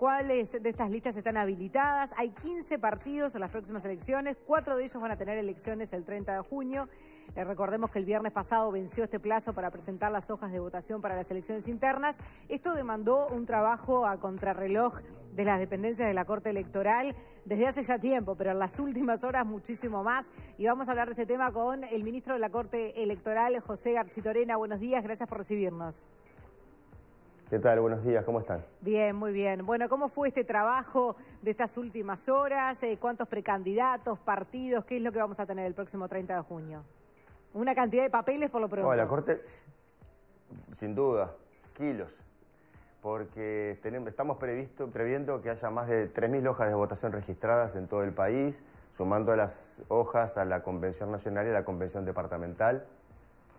cuáles de estas listas están habilitadas. Hay 15 partidos en las próximas elecciones, cuatro de ellos van a tener elecciones el 30 de junio. Eh, recordemos que el viernes pasado venció este plazo para presentar las hojas de votación para las elecciones internas. Esto demandó un trabajo a contrarreloj de las dependencias de la Corte Electoral desde hace ya tiempo, pero en las últimas horas muchísimo más. Y vamos a hablar de este tema con el ministro de la Corte Electoral, José Garchitorena. Buenos días, gracias por recibirnos. ¿Qué tal? Buenos días, ¿cómo están? Bien, muy bien. Bueno, ¿cómo fue este trabajo de estas últimas horas? Eh, ¿Cuántos precandidatos, partidos? ¿Qué es lo que vamos a tener el próximo 30 de junio? Una cantidad de papeles por lo pronto. Oh, la corte, sin duda, kilos. Porque tenemos, estamos previsto, previendo que haya más de 3.000 hojas de votación registradas en todo el país, sumando las hojas a la Convención Nacional y a la Convención Departamental.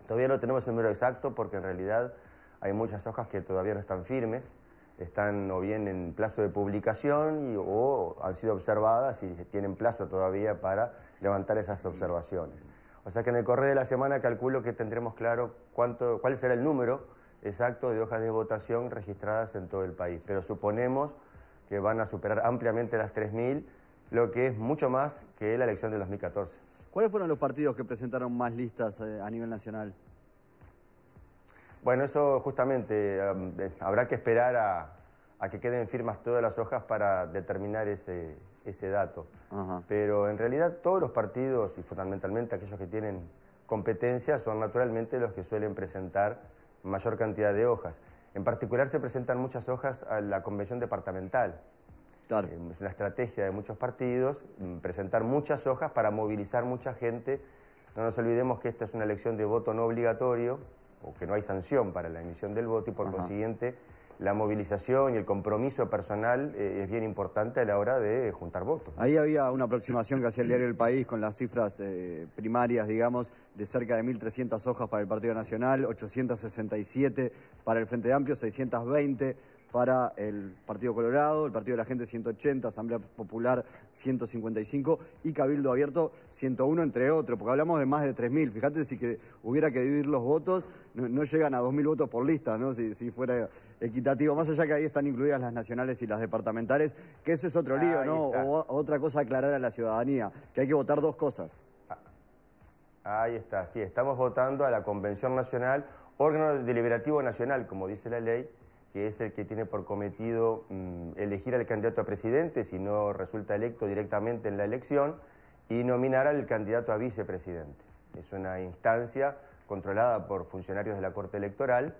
Todavía no tenemos el número exacto porque en realidad hay muchas hojas que todavía no están firmes, están o bien en plazo de publicación o han sido observadas y tienen plazo todavía para levantar esas observaciones. O sea que en el correo de la semana calculo que tendremos claro cuánto, cuál será el número exacto de hojas de votación registradas en todo el país, pero suponemos que van a superar ampliamente las 3.000, lo que es mucho más que la elección de 2014. ¿Cuáles fueron los partidos que presentaron más listas eh, a nivel nacional? Bueno, eso justamente, eh, habrá que esperar a, que queden firmas todas las hojas para determinar ese, dato. Pero en realidad todos los partidos, y fundamentalmente aquellos que tienen competencia, son naturalmente los que suelen presentar mayor cantidad de hojas. En particular se presentan muchas hojas a la convención departamental. Eh, es una estrategia de muchos partidos, mm, presentar muchas hojas para movilizar mucha gente. No nos olvidemos que esta es una elección de voto no obligatorio, o que no hay sanción para la emisión del voto y por consiguiente la movilización y el compromiso personal eh, es bien importante a la hora de eh, juntar votos. Ahí había una aproximación que hacía el diario del País con las cifras eh, primarias, digamos, de cerca de 1.300 hojas para el Partido Nacional, 867 para el Frente Amplio, 620 para el Partido Colorado, el Partido de la Gente 180, Asamblea Popular 155 y Cabildo Abierto 101, entre otros, porque hablamos de más de 3.000. Fíjate si que hubiera que dividir los votos, no, llegan a 2.000 votos por lista, ¿no? Si, fuera equitativo. Más allá que ahí están incluidas las nacionales y las departamentales, que eso es otro lío, ¿no? otra cosa aclarar a la ciudadanía, que hay que votar dos cosas. Ahí está, sí, estamos votando a la Convención Nacional, órgano deliberativo nacional, como dice la ley, que es el que tiene por cometido mm, elegir al candidato a presidente, si no resulta electo directamente en la elección, y nominar al candidato a vicepresidente. Es una instancia controlada por funcionarios de la Corte Electoral,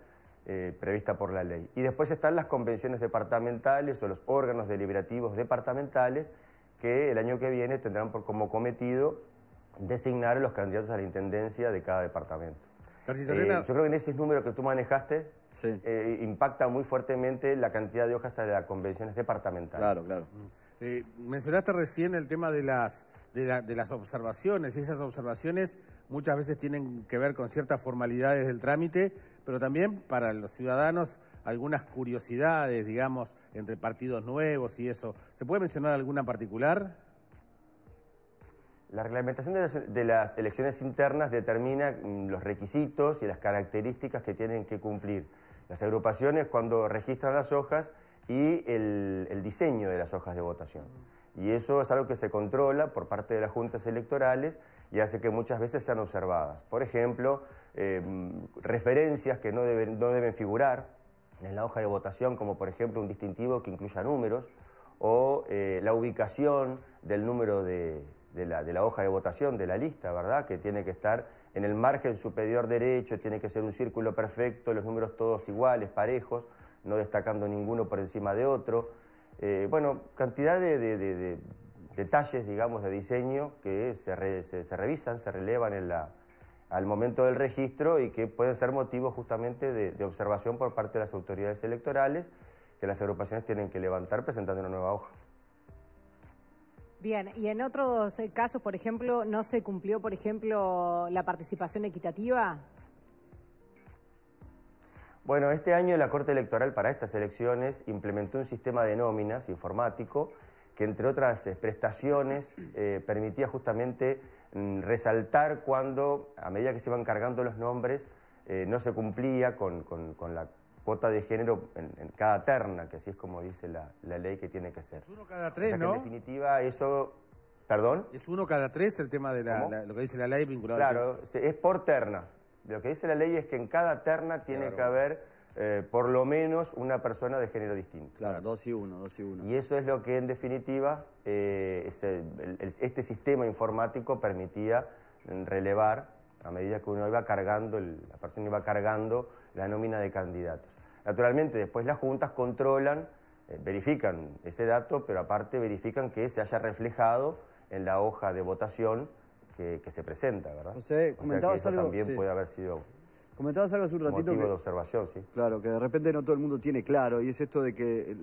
eh, prevista por la ley. Y después están las convenciones departamentales o los órganos deliberativos departamentales que el año que viene tendrán por como cometido designar a los candidatos a la intendencia de cada departamento. Eh, yo creo que en ese número que tú manejaste, eh, impacta muy fuertemente la cantidad de hojas de las convenciones departamentales. Claro, claro. Mm. mencionaste recién el tema de las, de, las observaciones, y esas observaciones muchas veces tienen que ver con ciertas formalidades del trámite, pero también para los ciudadanos algunas curiosidades, digamos, entre partidos nuevos y eso. ¿Se puede mencionar alguna en particular? La reglamentación de las elecciones internas determina mm, los requisitos y las características que tienen que cumplir. Las agrupaciones cuando registran las hojas y el, diseño de las hojas de votación. Y eso es algo que se controla por parte de las juntas electorales y hace que muchas veces sean observadas. Por ejemplo, em, referencias que no deben, no deben figurar en la hoja de votación, como por ejemplo un distintivo que incluya números o eh, la ubicación del número de, de la, hoja de votación, de la lista, ¿verdad? Que tiene que estar en el margen superior derecho, tiene que ser un círculo perfecto, los números todos iguales, parejos, no destacando ninguno por encima de otro. Eh, bueno, cantidad de, detalles, digamos, de diseño que se, revisan, se relevan al momento del registro y que pueden ser motivos justamente de observación por parte de las autoridades electorales que las agrupaciones tienen que levantar presentando una nueva hoja. Bien, y en otros eh, casos, por ejemplo, ¿no se cumplió, por ejemplo, la participación equitativa? Bueno, este año la Corte Electoral para estas elecciones implementó un sistema de nóminas informático que, entre otras eh, prestaciones, eh, permitía justamente mm, resaltar cuando, a medida que se iban cargando los nombres, no se cumplía con la cuota de género en, cada terna, que así es como dice la, ley que tiene que ser. Es uno cada tres, ¿no? En definitiva, eso. ¿Perdón? Es uno cada tres el tema de lo que dice la ley vinculado Claro, es por terna. Lo que dice la ley es que en cada terna tiene que haber eh, por lo menos una persona de género distinto. Claro, dos y uno, dos y uno. Y eso es lo que en definitiva eh, este sistema informático permitía relevar a medida que uno iba cargando, la persona iba cargando la nómina de candidatos. Naturalmente, después las juntas controlan, eh, verifican ese dato, pero aparte verifican que se haya reflejado en la hoja de votación que, se presenta, ¿verdad? José, o sea, que eso también puede haber sido Comentabas algo hace un ratito. que, de observación, sí. Claro, que de repente no todo el mundo tiene claro, y es esto de que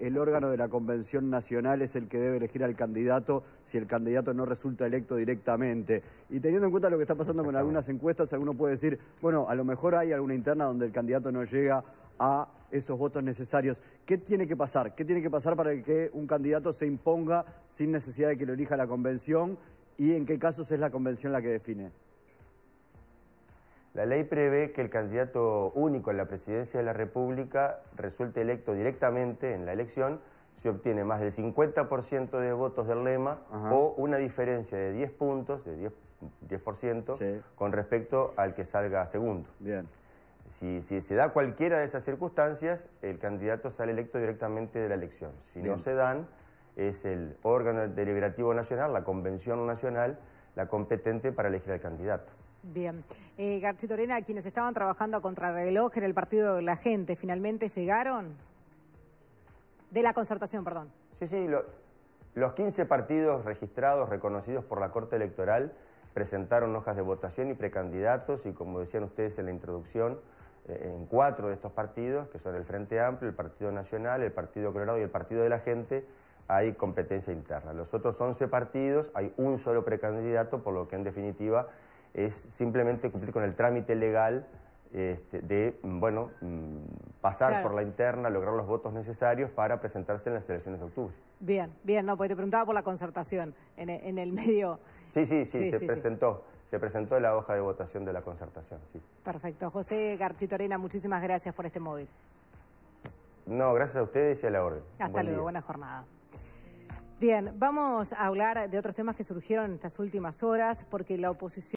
el, órgano de la Convención Nacional es el que debe elegir al candidato si el candidato no resulta electo directamente. Y teniendo en cuenta lo que está pasando con algunas encuestas, alguno puede decir, bueno, a lo mejor hay alguna interna donde el candidato no llega a esos votos necesarios. ¿Qué tiene que pasar? ¿Qué tiene que pasar para que un candidato se imponga sin necesidad de que lo elija la convención? ¿Y en qué casos es la convención la que define? La ley prevé que el candidato único en la presidencia de la República resulte electo directamente en la elección si obtiene más del 50% de votos del lema o una diferencia de 10 puntos, de 10, con respecto al que salga segundo. Bien. Si, se da cualquiera de esas circunstancias, el candidato sale electo directamente de la elección. Si no se dan, es el órgano deliberativo nacional, la Convención Nacional, la competente para elegir al candidato. Bien. Eh, Garchitorena, quienes estaban trabajando a contrarreloj en el partido de la gente, ¿finalmente llegaron? De la concertación, perdón. Sí, sí, los 15 partidos registrados, reconocidos por la Corte Electoral, presentaron hojas de votación y precandidatos, y como decían ustedes en la introducción, eh, en cuatro de estos partidos, que son el Frente Amplio, el Partido Nacional, el Partido Colorado y el Partido de la Gente, hay competencia interna. Los otros 11 partidos hay un solo precandidato, por lo que en definitiva es simplemente cumplir con el trámite legal este, de, bueno, mm, pasar por la interna, lograr los votos necesarios para presentarse en las elecciones de octubre. Bien, bien, no, porque te preguntaba por la concertación en, el medio. Sí, sí, sí, se presentó. Se presentó la hoja de votación de la concertación, sí. Perfecto. José garchitorena muchísimas gracias por este móvil. No, gracias a ustedes y a la orden. Hasta luego, buena jornada. Bien, vamos a hablar de otros temas que surgieron en estas últimas horas, porque la oposición...